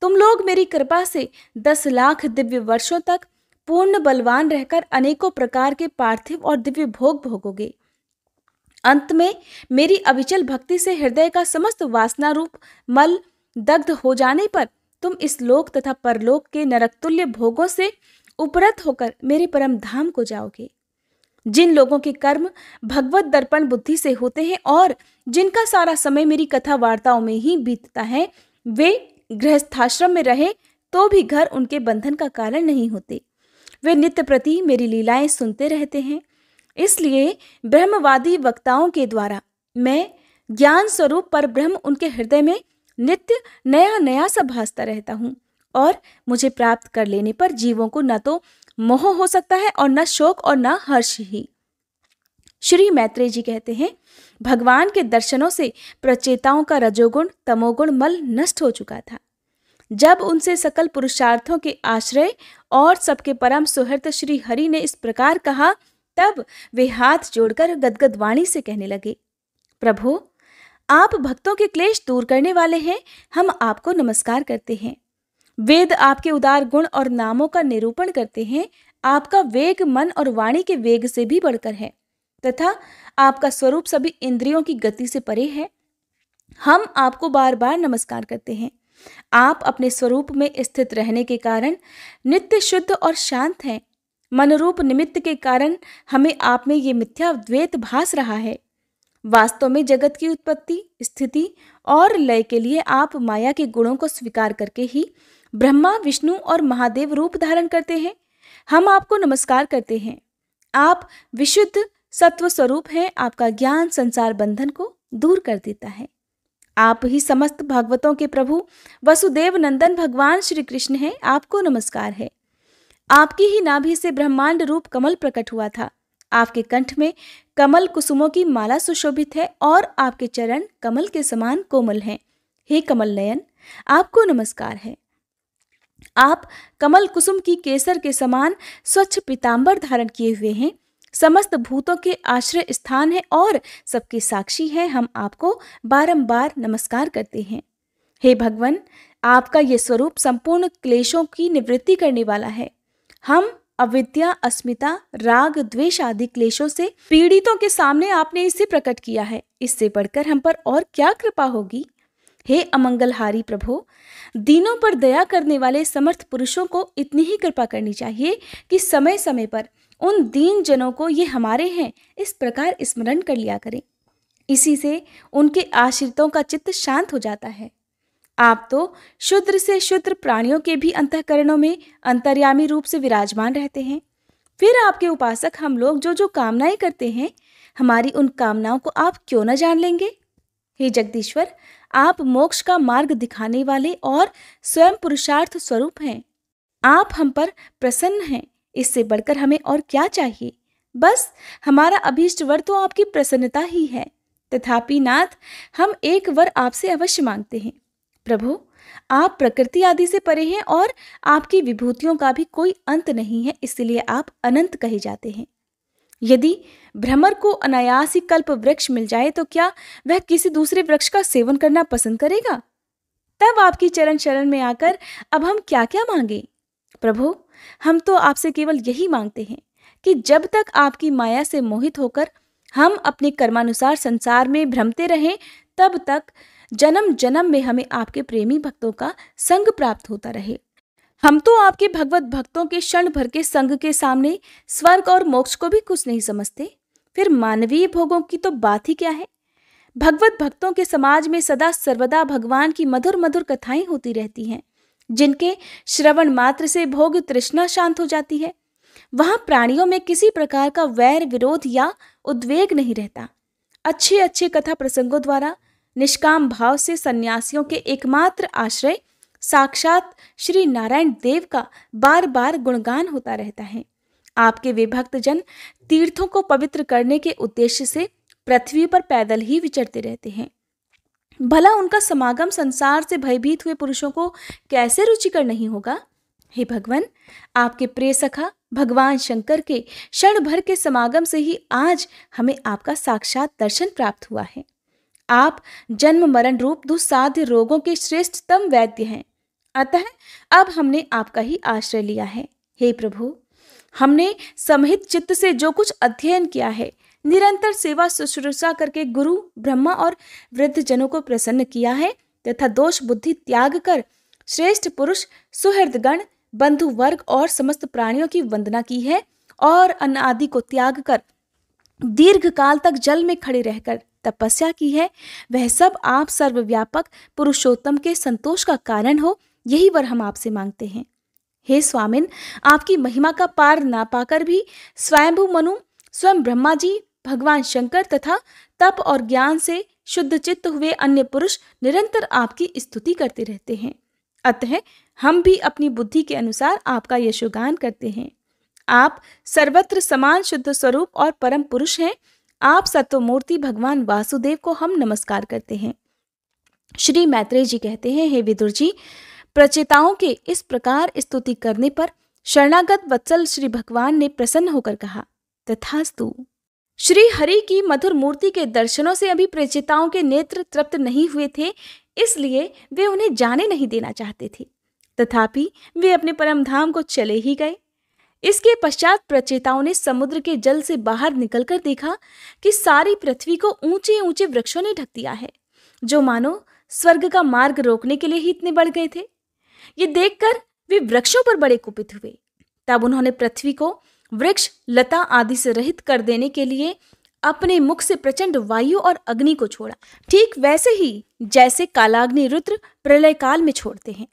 तुम लोग मेरी कृपा से दस लाख दिव्य वर्षों तक पूर्ण बलवान रहकर अनेकों प्रकार के पार्थिव और दिव्य भोग भोगोगे अंत में मेरी अविचल भक्ति से हृदय का समस्त वासना रूप मल दग्ध हो जाने पर तुम इस लोक तथा परलोक के नरकतुल्य भोगों से उपरत होकर मेरे परम धाम को जाओगे जिन लोगों के कर्म भगवत दर्पण बुद्धि से होते हैं और जिनका सारा समय मेरी कथा वार्ताओं में ही बीतता है वे गृहस्थाश्रम में रहे तो भी घर उनके बंधन का कारण नहीं होते वे नित्य प्रति मेरी लीलाएं सुनते रहते हैं इसलिए ब्रह्मवादी वक्ताओं के द्वारा मैं ज्ञान स्वरूप पर ब्रह्म उनके हृदय में नित्य नया नया सा भासता रहता हूँ और मुझे प्राप्त कर लेने पर जीवों को न तो मोह हो सकता है और न शोक और न हर्ष ही श्री मैत्रेय जी कहते हैं भगवान के दर्शनों से प्रचेताओं का रजोगुण तमोगुण मल नष्ट हो चुका था जब उनसे सकल पुरुषार्थों के आश्रय और सबके परम सुहृत श्री हरि ने इस प्रकार कहा तब वे हाथ जोड़कर गदगद वाणी से कहने लगे प्रभु आप भक्तों के क्लेश दूर करने वाले हैं हम आपको नमस्कार करते हैं वेद आपके उदार गुण और नामों का निरूपण करते हैं आपका वेग मन और वाणी के वेग से भी बढ़कर है तथा आपका स्वरूप सभी इंद्रियों की गति से परे है हम आपको बार बार नमस्कार करते हैं आप अपने स्वरूप में स्थित रहने के कारण नित्य शुद्ध और शांत हैं मनरूप निमित्त के कारण हमें आप में ये मिथ्या द्वेत भास रहा है वास्तव में जगत की उत्पत्ति स्थिति और लय के लिए आप माया के गुणों को स्वीकार करके ही ब्रह्मा विष्णु और महादेव रूप धारण करते हैं हम आपको नमस्कार करते हैं आप विशुद्ध सत्व स्वरूप हैं आपका ज्ञान संसार बंधन को दूर कर देता है आप ही समस्त भागवतों के प्रभु वसुदेव नंदन भगवान श्री कृष्ण हैं आपको नमस्कार है आपकी ही नाभि से ब्रह्मांड रूप कमल प्रकट हुआ था आपके कंठ में कमल कुसुमों की माला सुशोभित है और आपके चरण कमल के समान कोमल हैं हे कमल नयन आपको नमस्कार है आप कमल कुसुम की केसर के समान स्वच्छ पीताम्बर धारण किए हुए हैं समस्त भूतों के आश्रय स्थान है और सबके साक्षी है हम आपको बारंबार नमस्कार करते हैं हे भगवान आपका ये स्वरूप संपूर्ण क्लेशों की निवृत्ति करने वाला है हम अविद्या अस्मिता राग द्वेष आदि क्लेशों से पीड़ितों के सामने आपने इसे प्रकट किया है इससे बढ़कर हम पर और क्या कृपा होगी हे अमंगलहारी प्रभु दीनों पर दया करने वाले समर्थ पुरुषों को इतनी ही कृपा करनी चाहिए कि समय समय पर उन दीन जनों को ये हमारे हैं इस प्रकार स्मरण कर लिया करें इसी से उनके आश्रितों का चित्त शांत हो जाता है आप तो शुद्र से शुद्र प्राणियों के भी अंतकरणों में अंतर्यामी रूप से विराजमान रहते हैं फिर आपके उपासक हम लोग जो जो कामनाएं करते हैं हमारी उन कामनाओं को आप क्यों न जान लेंगे हे जगदीश्वर आप मोक्ष का मार्ग दिखाने वाले और स्वयं पुरुषार्थ स्वरूप हैं आप हम पर प्रसन्न हैं इससे बढ़कर हमें और क्या चाहिए बस हमारा अभीष्ट वर तो आपकी प्रसन्नता ही है तथापि नाथ हम एक वर आपसे अवश्य मांगते हैं प्रभु आप प्रकृति आदि से परे हैं और आपकी विभूतियों का भी कोई अंत नहीं है इसलिए आप अनंत कहे जाते हैं यदि भ्रमर को अनायास ही कल्प वृक्ष मिल जाए तो क्या वह किसी दूसरे वृक्ष का सेवन करना पसंद करेगा तब आपकी चरण शरण में आकर अब हम क्या क्या मांगे प्रभु हम तो आपसे केवल यही मांगते हैं कि जब तक आपकी माया से मोहित होकर हम अपने कर्मानुसार संसार में भ्रमते रहें तब तक जन्म जन्म में हमें आपके प्रेमी भक्तों का संग प्राप्त होता रहे हम तो आपके भगवत भक्तों के क्षण भर के संग के सामने स्वर्ग और मोक्ष को भी कुछ नहीं समझते फिर मानवीय भोगों की तो बात ही क्या है भगवत भक्तों के समाज में सदा सर्वदा भगवान की मधुर मधुर कथाएं होती रहती हैं जिनके श्रवण मात्र से भोग तृष्णा शांत हो जाती है वहां प्राणियों में किसी प्रकार का वैर विरोध या उद्वेग नहीं रहता अच्छे अच्छे कथा प्रसंगों द्वारा निष्काम भाव से सन्यासियों के एकमात्र आश्रय साक्षात श्री नारायण देव का बार बार गुणगान होता रहता है आपके विभक्त जन तीर्थों को पवित्र करने के उद्देश्य से पृथ्वी पर पैदल ही विचरते रहते हैं भला उनका समागम संसार से भयभीत हुए पुरुषों को कैसे रुचिकर नहीं होगा हे भगवान आपके प्रिय सखा भगवान शंकर के क्षण भर के समागम से ही आज हमें आपका साक्षात दर्शन प्राप्त हुआ है आप जन्म मरण रूप दुसाध्य रोगों के श्रेष्ठतम वैद्य हैं अतः अब हमने आपका ही आश्रय लिया है हे प्रभु हमने समहित चित्त से जो कुछ अध्ययन किया है निरंतर सेवा शुश्रूषा करके गुरु ब्रह्मा और वृद्ध जनों को प्रसन्न किया है तथा दोष बुद्धि त्याग कर श्रेष्ठ पुरुष सुहृदगण बंधु वर्ग और समस्त प्राणियों की वंदना की है और अन्न आदि को त्याग कर दीर्घ काल तक जल में खड़े रहकर तपस्या की है वह सब आप सर्वव्यापक पुरुषोत्तम के संतोष का कारण हो यही वर हम आपसे मांगते हैं हे स्वामिन आपकी महिमा का पार ना पाकर भी स्वयंभु मनु स्वयं ब्रह्मा जी भगवान शंकर तथा तप और ज्ञान से शुद्ध चित्त हुए अन्य पुरुष निरंतर आपकी स्तुति करते रहते हैं अतः हम भी अपनी बुद्धि के अनुसार आपका यशोगान करते हैं आप सर्वत्र समान शुद्ध स्वरूप और परम पुरुष हैं आप सत्वमूर्ति भगवान वासुदेव को हम नमस्कार करते हैं श्री मैत्रेय जी कहते हैं हे विदुर जी प्रचेताओं के इस प्रकार स्तुति करने पर शरणागत वत्सल श्री भगवान ने प्रसन्न होकर कहा तथास्तु श्री हरि की मधुर मूर्ति के दर्शनों से अभी प्रचेताओं के नेत्र तृप्त नहीं हुए थे इसलिए वे उन्हें जाने नहीं देना चाहते थे तथापि वे अपने परम धाम को चले ही गए इसके पश्चात प्रचेताओं ने समुद्र के जल से बाहर निकलकर देखा कि सारी पृथ्वी को ऊंचे ऊंचे वृक्षों ने ढक दिया है जो मानो स्वर्ग का मार्ग रोकने के लिए ही इतने बढ़ गए थे ये देखकर वे वृक्षों पर बड़े कुपित हुए तब उन्होंने पृथ्वी को वृक्ष लता आदि से रहित कर देने के लिए अपने मुख से प्रचंड वायु और अग्नि को छोड़ा ठीक वैसे ही जैसे कालाग्नि रुद्र प्रलय काल में छोड़ते हैं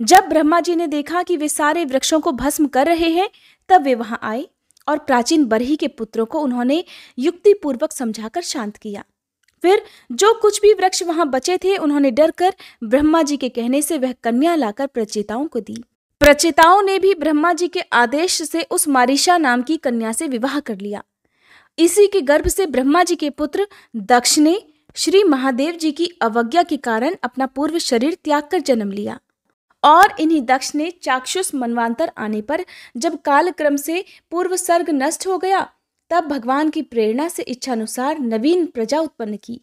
जब ब्रह्मा जी ने देखा कि वे सारे वृक्षों को भस्म कर रहे हैं तब वे वहां आए और प्राचीन बरही के पुत्रों को उन्होंने युक्तिपूर्वक समझाकर शांत किया फिर जो कुछ भी वृक्ष वहां बचे थे उन्होंने डर कर ब्रह्मा जी के कहने से वह कन्या लाकर प्रचेताओं को दी प्रचेताओं ने भी ब्रह्मा जी के आदेश से उस मारिशा नाम की कन्या से विवाह कर लिया इसी के गर्भ से ब्रह्मा जी के पुत्र दक्ष ने श्री महादेव जी की अवज्ञा के कारण अपना पूर्व शरीर त्याग कर जन्म लिया और इन्हीं दक्ष ने चाक्षुष मनवांतर आने पर जब काल क्रम से पूर्व सर्ग नष्ट हो गया तब भगवान की प्रेरणा से इच्छानुसार नवीन प्रजा उत्पन्न की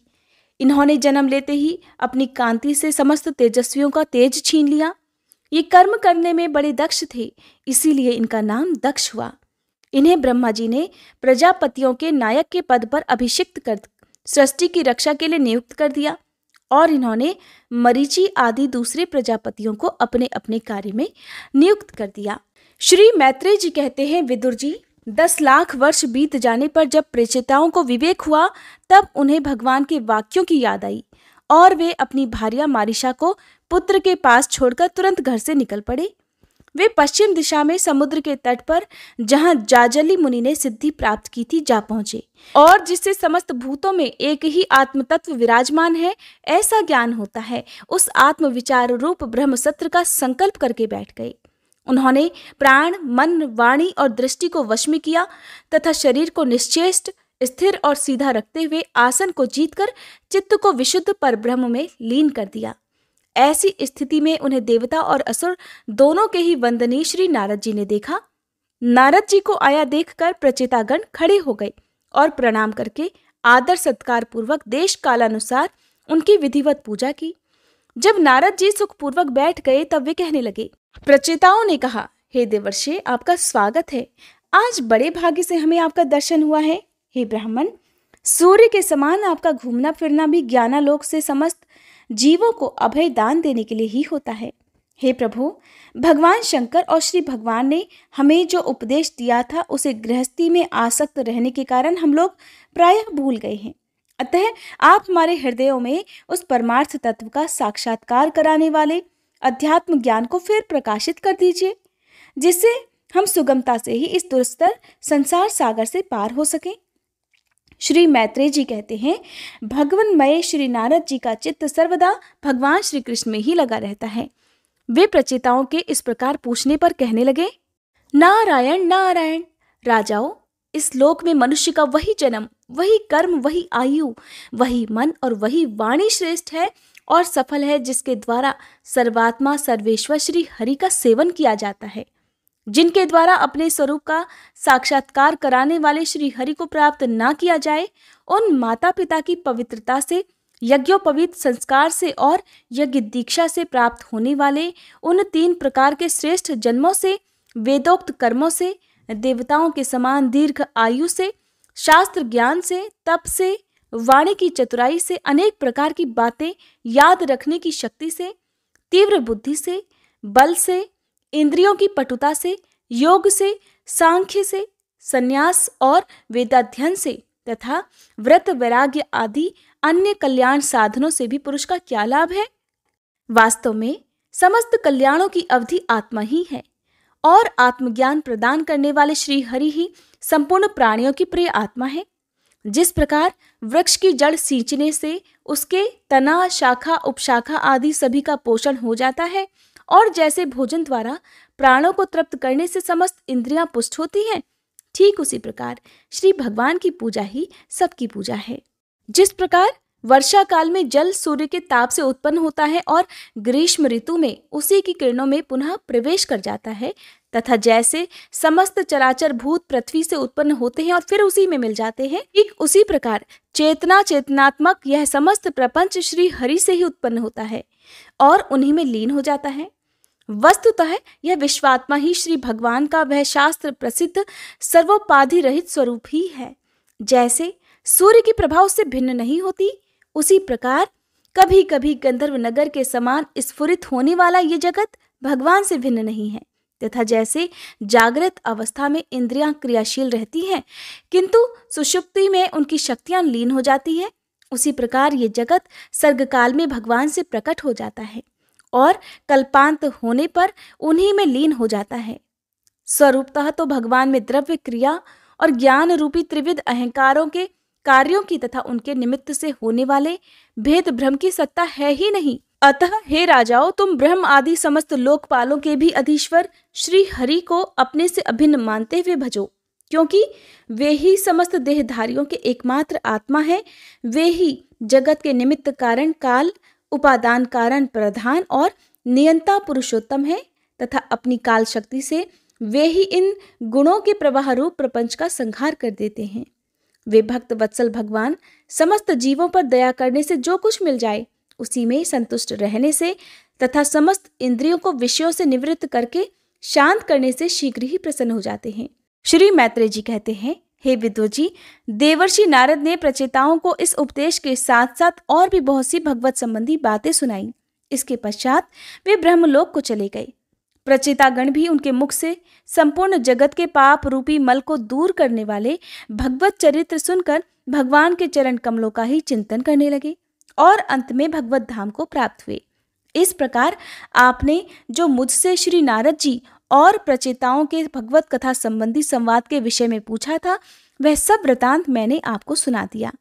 इन्होंने जन्म लेते ही अपनी कांति से समस्त तेजस्वियों का तेज छीन लिया ये कर्म करने में बड़े दक्ष थे इसीलिए इनका नाम दक्ष हुआ इन्हें ब्रह्मा जी ने प्रजापतियों के नायक के पद पर अभिषिक्त कर सृष्टि की रक्षा के लिए नियुक्त कर दिया और इन्होंने मरीची आदि दूसरे प्रजापतियों को अपने अपने कार्य में नियुक्त कर दिया श्री मैत्रेय जी कहते हैं विदुर जी दस लाख वर्ष बीत जाने पर जब प्रेषिताओं को विवेक हुआ तब उन्हें भगवान के वाक्यों की याद आई और वे अपनी भारिया मारिशा को पुत्र के पास छोड़कर तुरंत घर से निकल पड़े वे पश्चिम दिशा में समुद्र के तट पर जहाँ जाजली मुनि ने सिद्धि प्राप्त की थी जा पहुंचे और जिससे समस्त भूतों में एक ही आत्म तत्व विराजमान है ऐसा ज्ञान होता है उस आत्म विचार रूप ब्रह्म सत्र का संकल्प करके बैठ गए उन्होंने प्राण मन वाणी और दृष्टि को वश में किया तथा शरीर को निश्चेष्ट स्थिर और सीधा रखते हुए आसन को जीतकर चित्त को विशुद्ध पर ब्रह्म में लीन कर दिया ऐसी स्थिति में उन्हें देवता और असुर दोनों के ही वंदनीय श्री नारद जी ने देखा नारद जी को आया देखकर प्रचेतागण खड़े हो गए और प्रणाम करके आदर सत्कार पूर्वक देश कालानुसार उनकी विधिवत पूजा की जब नारद जी सुखपूर्वक बैठ गए तब वे कहने लगे प्रचेताओं ने कहा हे देवर्षे आपका स्वागत है आज बड़े भाग्य से हमें आपका दर्शन हुआ है हे ब्राह्मण सूर्य के समान आपका घूमना फिरना भी ज्ञानालोक से समस्त जीवों को अभय दान देने के लिए ही होता है हे प्रभु भगवान शंकर और श्री भगवान ने हमें जो उपदेश दिया था उसे गृहस्थी में आसक्त रहने के कारण हम लोग प्रायः भूल गए हैं अतः आप हमारे हृदयों में उस परमार्थ तत्व का साक्षात्कार कराने वाले अध्यात्म ज्ञान को फिर प्रकाशित कर दीजिए जिससे हम सुगमता से ही इस दुस्तर संसार सागर से पार हो सकें श्री मैत्रेय जी कहते हैं भगवान मय श्री नारद जी का चित्त सर्वदा भगवान श्री कृष्ण में ही लगा रहता है वे प्रचेताओं के इस प्रकार पूछने पर कहने लगे नारायण नारायण राजाओं इस लोक में मनुष्य का वही जन्म वही कर्म वही आयु वही मन और वही वाणी श्रेष्ठ है और सफल है जिसके द्वारा सर्वात्मा सर्वेश्वर श्री हरि का सेवन किया जाता है जिनके द्वारा अपने स्वरूप का साक्षात्कार कराने वाले श्री हरि को प्राप्त ना किया जाए उन माता पिता की पवित्रता से यज्ञोपवीत संस्कार से और यज्ञ दीक्षा से प्राप्त होने वाले उन तीन प्रकार के श्रेष्ठ जन्मों से वेदोक्त कर्मों से देवताओं के समान दीर्घ आयु से शास्त्र ज्ञान से तप से वाणी की चतुराई से अनेक प्रकार की बातें याद रखने की शक्ति से तीव्र बुद्धि से बल से इंद्रियों की पटुता से योग से सांख्य से संन्यास और वेदाध्ययन से तथा व्रत वैराग्य आदि अन्य कल्याण साधनों से भी पुरुष का क्या लाभ है वास्तव में समस्त कल्याणों की अवधि आत्मा ही है और आत्मज्ञान प्रदान करने वाले श्री हरि ही संपूर्ण प्राणियों की प्रिय आत्मा है जिस प्रकार वृक्ष की जड़ सींचने से उसके तना शाखा उपशाखा आदि सभी का पोषण हो जाता है और जैसे भोजन द्वारा प्राणों को तृप्त करने से समस्त इंद्रियां पुष्ट होती हैं ठीक उसी प्रकार श्री भगवान की पूजा ही सबकी पूजा है जिस प्रकार वर्षा काल में जल सूर्य के ताप से उत्पन्न होता है और ग्रीष्म ऋतु में उसी की किरणों में पुनः प्रवेश कर जाता है तथा जैसे समस्त चराचर भूत पृथ्वी से उत्पन्न होते हैं और फिर उसी में मिल जाते हैं ठीक उसी प्रकार चेतना चेतनात्मक यह समस्त प्रपंच श्री हरि से ही उत्पन्न होता है और उन्हीं में लीन हो जाता है वस्तुतः यह विश्वात्मा ही श्री भगवान का वह शास्त्र प्रसिद्ध सर्वोपाधि रहित स्वरूप ही है जैसे सूर्य की प्रभाव से भिन्न नहीं होती उसी प्रकार कभी कभी गंधर्व नगर के समान स्फुरित होने वाला ये जगत भगवान से भिन्न नहीं है तथा जैसे जागृत अवस्था में इंद्रियां क्रियाशील रहती हैं किंतु सुषुप्ति में उनकी शक्तियां लीन हो जाती हैं उसी प्रकार ये जगत सर्गकाल में भगवान से प्रकट हो जाता है और कल्पांत होने पर उन्हीं में लीन हो जाता है स्वरूपतः तो भगवान में द्रव्य क्रिया और ज्ञान रूपी त्रिविध अहंकारों के कार्यों की तथा उनके निमित्त से होने वाले भेद भ्रम की सत्ता है ही नहीं अतः हे राजाओ तुम ब्रह्म आदि समस्त लोकपालों के भी अधीश्वर श्री हरि को अपने से अभिन्न मानते हुए भजो क्योंकि वे ही समस्त देहधारियों के एकमात्र आत्मा है वे ही जगत के निमित्त कारण काल उपादान कारण प्रधान और नियंता पुरुषोत्तम है तथा अपनी काल शक्ति से वे ही इन गुणों के प्रवाह रूप प्रपंच का संहार कर देते हैं वे भक्त वत्सल भगवान समस्त जीवों पर दया करने से जो कुछ मिल जाए उसी में संतुष्ट रहने से तथा समस्त इंद्रियों को विषयों से निवृत्त करके शांत करने से शीघ्र ही प्रसन्न हो जाते हैं श्री मैत्रेय जी कहते हैं हे विदु जी देवर्षि नारद ने प्रचेताओं को इस उपदेश के साथ साथ और भी बहुत सी भगवत संबंधी बातें सुनाई इसके पश्चात वे ब्रह्मलोक को चले गए प्रचेतागण भी उनके मुख से संपूर्ण जगत के पाप रूपी मल को दूर करने वाले भगवत चरित्र सुनकर भगवान के चरण कमलों का ही चिंतन करने लगे और अंत में भगवत धाम को प्राप्त हुए इस प्रकार आपने जो मुझसे श्री नारद जी और प्रचेताओं के भगवत कथा संबंधी संवाद के विषय में पूछा था वह सब वृतांत मैंने आपको सुना दिया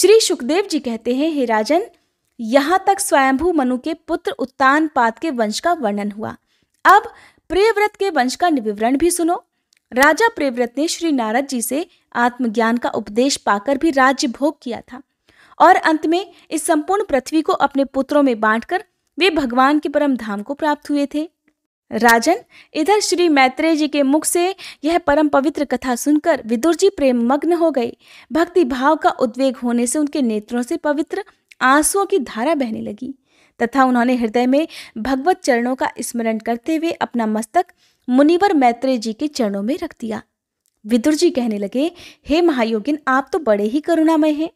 श्री सुखदेव जी कहते हैं हे राजन यहाँ तक स्वयंभू मनु के पुत्र उत्तान पात के वंश का वर्णन हुआ अब प्रियव्रत के वंश का विवरण भी सुनो राजा प्रियव्रत ने श्री नारद जी से आत्मज्ञान का उपदेश पाकर भी राज्य भोग किया था और अंत में इस संपूर्ण पृथ्वी को अपने पुत्रों में बांटकर वे भगवान के परम धाम को प्राप्त हुए थे राजन इधर श्री मैत्रेय जी के मुख से यह परम पवित्र कथा सुनकर विदुर जी प्रेम मग्न हो गए भक्ति भाव का उद्वेग होने से उनके नेत्रों से पवित्र आंसुओं की धारा बहने लगी तथा उन्होंने हृदय में भगवत चरणों का स्मरण करते हुए अपना मस्तक मुनिवर मैत्रेय जी के चरणों में रख दिया विदुर जी कहने लगे हे महायोगिन आप तो बड़े ही करुणामय हैं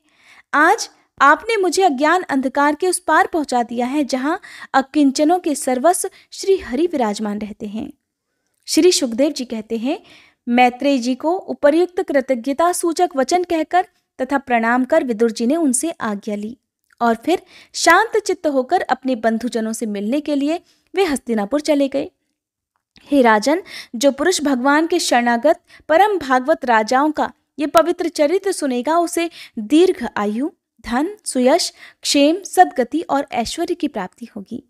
आज आपने मुझे अज्ञान अंधकार के उस पार पहुंचा दिया है जहां अकिंचनों के सर्वस्व श्री हरि विराजमान रहते हैं श्री सुखदेव जी कहते हैं मैत्रेय जी को उपर्युक्त कृतज्ञता सूचक वचन कहकर तथा प्रणाम कर विदुर जी ने उनसे आज्ञा ली और फिर शांत चित्त होकर अपने बंधुजनों से मिलने के लिए वे हस्तिनापुर चले गए हे राजन जो पुरुष भगवान के शरणागत परम भागवत राजाओं का ये पवित्र चरित्र सुनेगा उसे दीर्घ आयु धन सुयश क्षेम सदगति और ऐश्वर्य की प्राप्ति होगी